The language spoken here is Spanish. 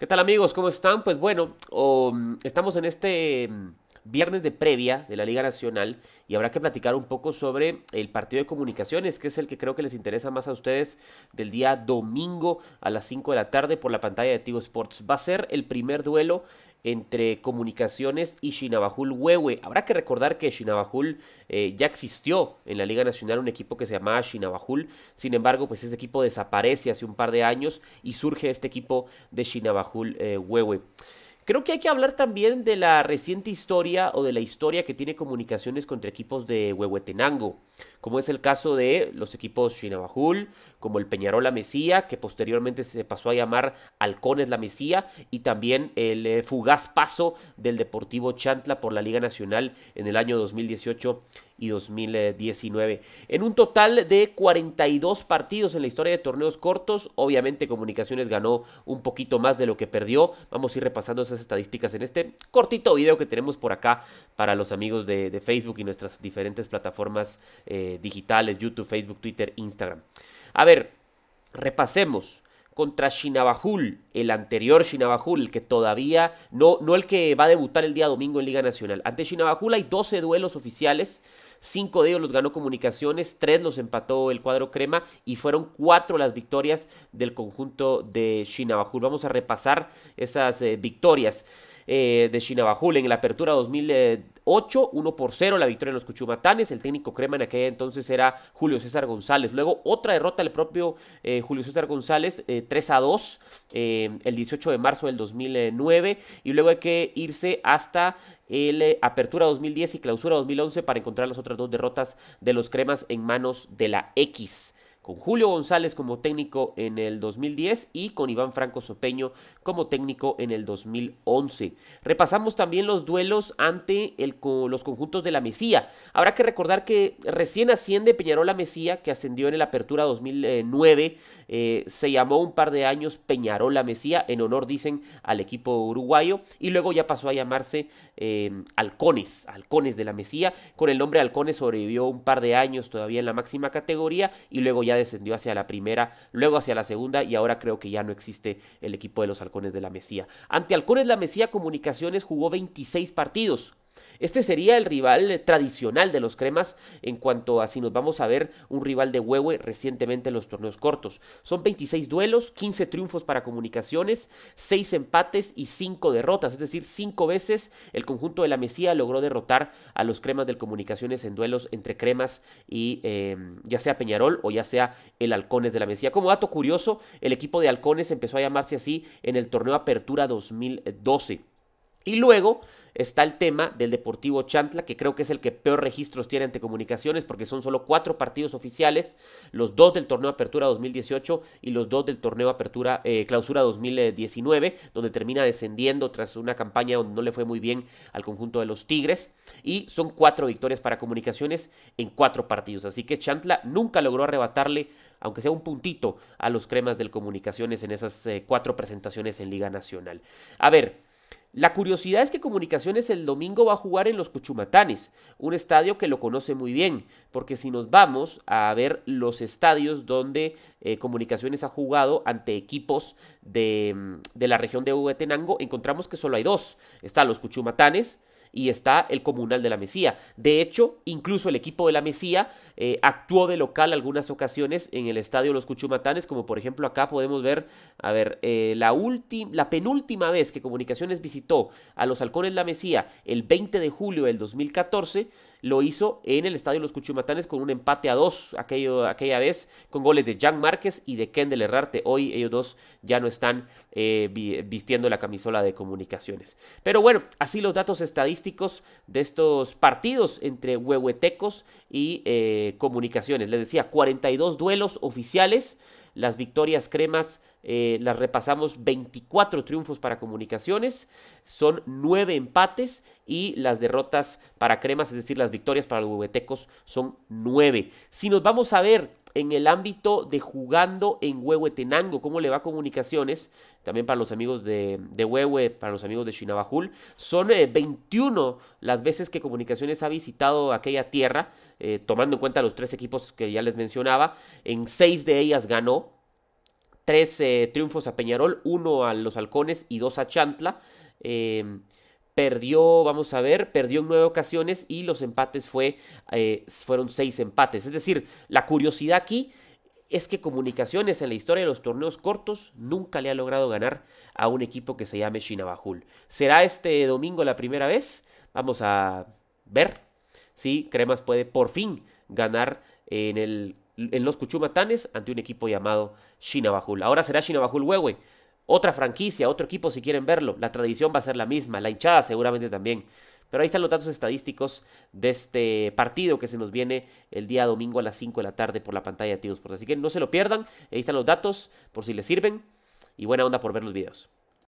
¿Qué tal amigos? ¿Cómo están? Pues bueno, mm, estamos en este mm, viernes de previa de la Liga Nacional y habrá que platicar un poco sobre el partido de comunicaciones, que es el que creo que les interesa más a ustedes del día domingo a las 5 de la tarde por la pantalla de Tigo Sports. Va a ser el primer duelo entre Comunicaciones y Shinabajul Huehue. Habrá que recordar que Shinabajul eh, ya existió en la Liga Nacional un equipo que se llamaba Shinabajul. Sin embargo, pues ese equipo desaparece hace un par de años y surge este equipo de Shinabajul Huehue. Creo que hay que hablar también de la reciente historia o de la historia que tiene comunicaciones contra equipos de Huehuetenango, como es el caso de los equipos Chinabajul, como el Peñarol La Mesía, que posteriormente se pasó a llamar Halcones La Mesía, y también el eh, fugaz paso del Deportivo Chantla por la Liga Nacional en el año 2018 y 2019. En un total de 42 partidos en la historia de torneos cortos, obviamente Comunicaciones ganó un poquito más de lo que perdió. Vamos a ir repasando esas estadísticas en este cortito video que tenemos por acá para los amigos de, Facebook y nuestras diferentes plataformas eh, digitales, YouTube, Facebook, Twitter, Instagram. A ver, repasemos contra Shinabajul, el anterior Shinabajul, que todavía no, no el que va a debutar el día domingo en Liga Nacional. Ante Shinabajul hay 12 duelos oficiales Cinco de ellos los ganó Comunicaciones, tres los empató el cuadro crema y fueron cuatro las victorias del conjunto de Shinabajul. Vamos a repasar esas eh, victorias. Eh, de Shinabajul en la apertura 2000, 8, 1 por 0 la victoria en los Cuchumatanes. El técnico crema en aquella entonces era Julio César González. Luego otra derrota del propio eh, Julio César González, eh, tres 3 a 2, eh, el 18 de marzo del 2009. Y luego hay que irse hasta el Apertura 2010 y Clausura 2011 para encontrar las otras dos derrotas de los cremas en manos de la X con Julio González como técnico en el 2010 y con Iván Franco Sopeño como técnico en el 2011. Repasamos también los duelos ante el, los conjuntos de la Mesía. Habrá que recordar que recién asciende Peñarola la Mesía, que ascendió en el Apertura 2009. Eh, se llamó un par de años Peñarola la Mesía, en honor, dicen, al equipo uruguayo. Y luego ya pasó a llamarse eh, Halcones, Halcones de la Mesía. Con el nombre Halcones sobrevivió un par de años todavía en la máxima categoría y luego ya descendió hacia la primera, luego hacia la segunda y ahora creo que ya no existe el equipo de los Halcones de la Mesía. Ante Halcones de la Mesía Comunicaciones jugó 26 partidos, este sería el rival tradicional de los cremas en cuanto a si nos vamos a ver un rival de Huehue recientemente en los torneos cortos. Son 26 duelos, 15 triunfos para comunicaciones, 6 empates y 5 derrotas. Es decir, 5 veces el conjunto de la Mesía logró derrotar a los cremas del comunicaciones en duelos entre cremas y em, ya sea Peñarol o ya sea el Halcones de la Mesía. Como dato curioso, el equipo de Halcones empezó a llamarse así en el torneo Apertura 2012. Y luego está el tema del Deportivo Chantla, que creo que es el que peor registros tiene ante comunicaciones, porque son solo cuatro partidos oficiales, los dos del torneo Apertura 2018 y los dos del torneo Apertura eh, Clausura 2019, donde termina descendiendo tras una campaña donde no le fue muy bien al conjunto de los Tigres. Y son cuatro victorias para comunicaciones en cuatro partidos. Así que Chantla nunca logró arrebatarle, aunque sea un puntito, a los cremas del comunicaciones en esas eh, cuatro presentaciones en Liga Nacional. A ver. La curiosidad es que Comunicaciones el domingo va a jugar en los Cuchumatanes, un estadio que lo conoce muy bien, porque si nos vamos a ver los estadios donde eh, Comunicaciones ha jugado ante equipos de, mm, la región de Huetenango, encontramos que solo hay dos. Está los Cuchumatanes, y está el comunal de la Mesía. De hecho, incluso el equipo de la Mesía eh, actuó de local algunas ocasiones en el estadio Los Cuchumatanes, como por ejemplo acá podemos ver, a ver, eh, la, la penúltima vez que Comunicaciones visitó a los Halcones la Mesía el 20 de julio del 2014, lo hizo en el estadio de los Cuchumatanes con un empate a dos aquello, aquella vez con goles de Jan Márquez y de Kendall Herrarte. Hoy ellos dos ya no están eh, vistiendo la camisola de comunicaciones. Pero bueno, así los datos estadísticos de estos partidos entre huehuetecos y eh, comunicaciones. Les decía, 42 duelos oficiales, las victorias cremas eh, las repasamos 24 triunfos para comunicaciones, son 9 empates y las derrotas para cremas, es decir, las victorias para los huehuetecos son 9. Si nos vamos a ver en el ámbito de jugando en Huehuetenango, cómo le va a comunicaciones, también para los amigos de, de Huehue, para los amigos de Chinabajul, son 21 eh, las veces que comunicaciones ha visitado aquella tierra, eh, tomando en cuenta los tres equipos que ya les mencionaba, en 6 de ellas ganó, tres triunfos a Peñarol, uno a los Halcones y dos a Chantla. Em, perdió, vamos a ver, perdió en nueve ocasiones y los empates fue, eh, fueron seis empates. Es decir, la curiosidad aquí es que Comunicaciones en la historia de los torneos cortos nunca le ha logrado ganar a un equipo que se llame Shinabajul. ¿Será este domingo la primera vez? Vamos a ver si Cremas puede por fin ganar en el en los Cuchumatanes ante un equipo llamado Shinabajul. Ahora será Shinabajul Huehue, otra franquicia, otro equipo si quieren verlo. La tradición va a ser la misma, la hinchada seguramente también. Pero ahí están los datos estadísticos de este partido que se nos viene el día domingo a las 5 de la tarde por la pantalla de Sports. Así que no se lo pierdan, ahí están los datos por si les sirven y buena onda por ver los videos.